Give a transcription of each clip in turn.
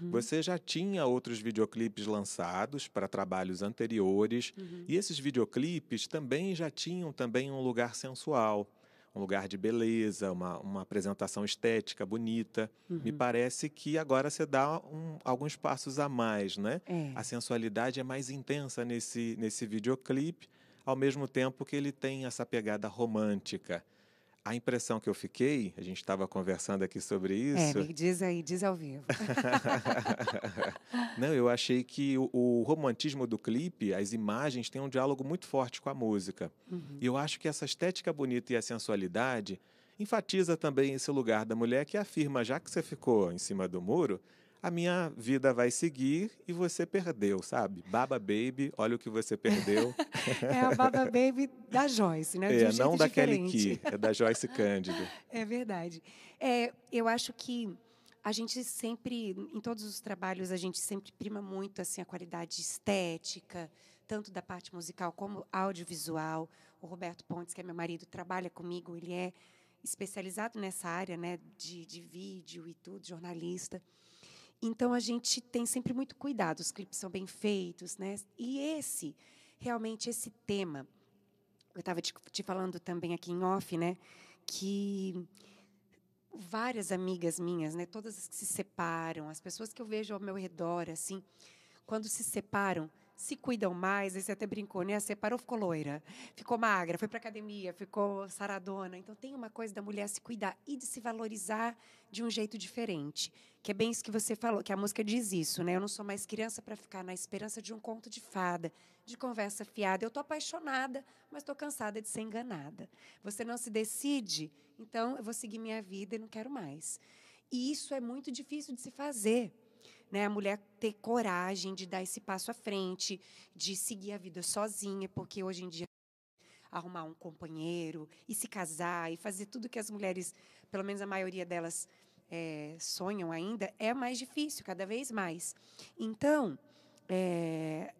Uhum. Você já tinha outros videoclipes lançados para trabalhos anteriores, uhum. e esses videoclipes também já tinham também um lugar sensual, um lugar de beleza, uma, uma apresentação estética bonita. Uhum. Me parece que agora você dá um, alguns passos a mais, né? É. A sensualidade é mais intensa nesse, nesse videoclipe, ao mesmo tempo que ele tem essa pegada romântica. A impressão que eu fiquei, a gente estava conversando aqui sobre é, isso. É, me diz aí, diz ao vivo. Não, eu achei que o, o, romantismo do clipe, as imagens, têm um diálogo muito forte com a música. Uhum. E eu acho que essa estética bonita e a sensualidade enfatiza também esse lugar da mulher que afirma, já que você ficou em cima do muro, a minha vida vai seguir e você perdeu, sabe? Baba Baby, olha o que você perdeu. é a Baba Baby da Joyce, né? É, um não da Kelly Key, é da Joyce Cândido. É verdade. É, eu acho que a gente sempre, em todos os trabalhos, a gente sempre prima muito assim a qualidade estética, tanto da parte musical como audiovisual. O Roberto Pontes, que é meu marido, trabalha comigo, ele é especializado nessa área, né, de, de vídeo e tudo, jornalista. Então a gente tem sempre muito cuidado, os clipes são bem feitos, né? E esse, realmente esse tema, eu estava te, te, falando também aqui em off, né? Que várias amigas minhas, né? Todas as que se separam, as pessoas que eu vejo ao meu redor, assim, quando se separam, se cuidam mais. Aí você até brincou, né? Separou, ficou loira, ficou magra, foi para academia, ficou saradona. Então tem uma coisa da mulher se cuidar e de se valorizar de um jeito diferente. Que é bem isso que você falou, que a música diz isso, né? Eu não sou mais criança para ficar na esperança de um conto de fada, de conversa fiada. Eu tô apaixonada, mas tô cansada de ser enganada. Você não se decide, então eu vou seguir minha vida e não quero mais. E isso é muito difícil de se fazer né? A mulher ter coragem de dar esse passo à frente, de seguir a vida sozinha, porque hoje em dia arrumar um companheiro e se casar e fazer tudo que as mulheres, pelo menos a maioria delas, é, sonham ainda, é mais difícil, cada vez mais. Então, é,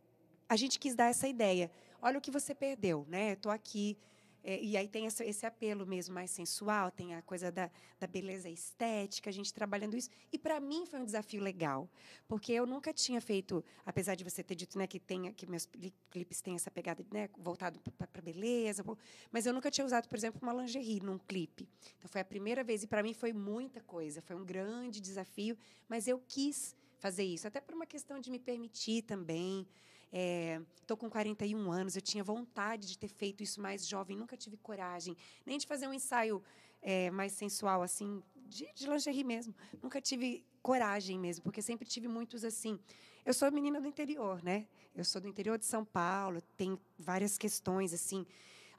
a gente quis dar essa ideia. Olha o que você perdeu, né? Estou aqui é, e aí tem essa, esse apelo mesmo mais sensual, tem a coisa da, da beleza estética, a gente trabalhando isso. E para mim foi um desafio legal, porque eu nunca tinha feito, apesar de você ter dito né, que, tem, que meus clipes têm essa pegada né, voltado para beleza, mas eu nunca tinha usado, por exemplo, uma lingerie num clipe. Então foi a primeira vez e para mim foi muita coisa, foi um grande desafio, mas eu quis fazer isso, até por uma questão de me permitir também. Estou eh, é, com 41 anos, eu tinha vontade de ter feito isso mais jovem, nunca tive coragem, nem de fazer um ensaio é, mais sensual, assim, de, de lingerie mesmo. Nunca tive coragem mesmo, porque sempre tive muitos assim. Eu sou menina do interior, né? Eu sou do interior de São Paulo, tem várias questões, assim.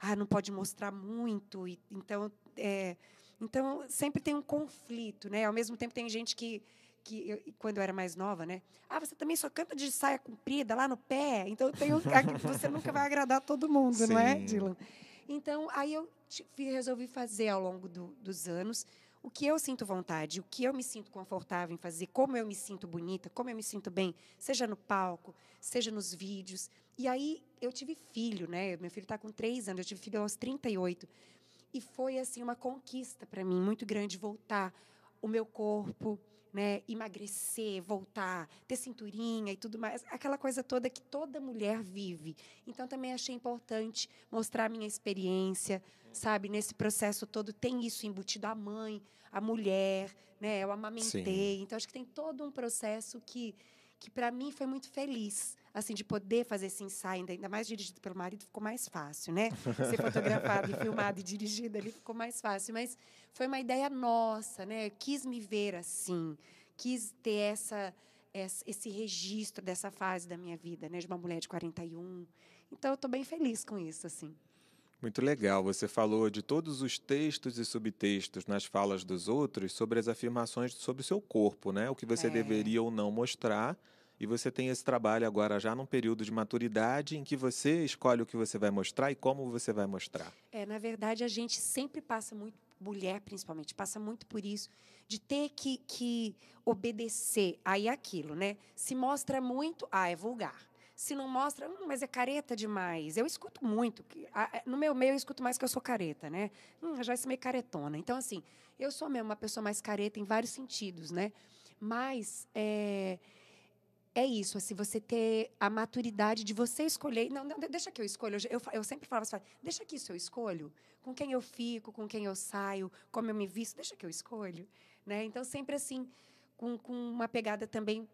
Ah, não pode mostrar muito, e, então. É, então, sempre tem um conflito, né? Ao mesmo tempo, tem gente que que eu, quando eu era mais nova, né? Ah, você também só canta de saia comprida lá no pé, então tenho, você nunca vai agradar todo mundo, né, Sim. não é, Dylan? Então, aí eu resolvi fazer ao longo do, dos anos o que eu sinto vontade, o que eu me sinto confortável em fazer, como eu me sinto bonita, como eu me sinto bem, seja no palco, seja nos vídeos. E aí eu tive filho, né? Meu filho está com três anos, eu tive filho aos 38. E foi assim uma conquista para mim muito grande voltar o meu corpo, né, emagrecer, voltar, ter cinturinha e tudo mais, aquela coisa toda que toda mulher vive. Então também achei importante mostrar a minha experiência, sabe, nesse processo todo tem isso embutido a mãe, a mulher, né, eu amamentei. Sim. Então acho que tem todo um processo que que para mim foi muito feliz, assim, de poder fazer esse ensaio, ainda mais dirigido pelo marido, ficou mais fácil, né? Ser fotografado e filmado e dirigido ali ficou mais fácil, mas foi uma ideia nossa, né? Eu quis me ver assim, quis ter essa esse registro dessa fase da minha vida, né, de uma mulher de 41. Então eu estou bem feliz com isso, assim. Muito legal. Você falou de todos os textos e subtextos nas falas dos outros sobre as afirmações sobre o seu corpo, né? O que você é. deveria ou não mostrar. E você tem esse trabalho agora já num período de maturidade em que você escolhe o que você vai mostrar e como você vai mostrar. É, na verdade, a gente sempre passa muito, mulher principalmente, passa muito por isso, de ter que, que obedecer aí aquilo, né? Se mostra muito, ah, é vulgar se não mostra, hum, mas é careta demais. Eu escuto muito, no meu meio eu escuto mais que eu sou careta, né? Hum, já é meio caretona. Então, assim, eu sou mesmo uma pessoa mais careta em vários sentidos, né? Mas é, é isso, assim, você ter a maturidade de você escolher. Não, não deixa que eu escolho. Eu, eu sempre falava assim, deixa que isso eu escolho. Com quem eu fico, com quem eu saio, como eu me visto, deixa que eu escolho. Né? Então, sempre assim, com, com uma pegada também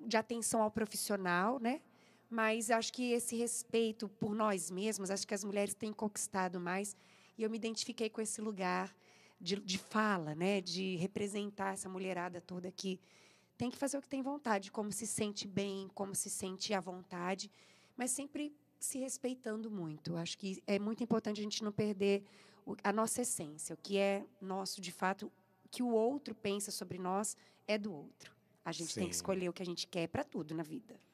de atenção ao profissional, né? mas acho que esse respeito por nós mesmas, acho que as mulheres têm conquistado mais. E eu me identifiquei com esse lugar de, de fala, né, de representar essa mulherada toda que tem que fazer o que tem vontade, como se sente bem, como se sente à vontade, mas sempre se respeitando muito. Acho que é muito importante a gente não perder a nossa essência, o que é nosso de fato, o que o outro pensa sobre nós é do outro. A gente Sim. tem que escolher o que a gente quer para tudo na vida.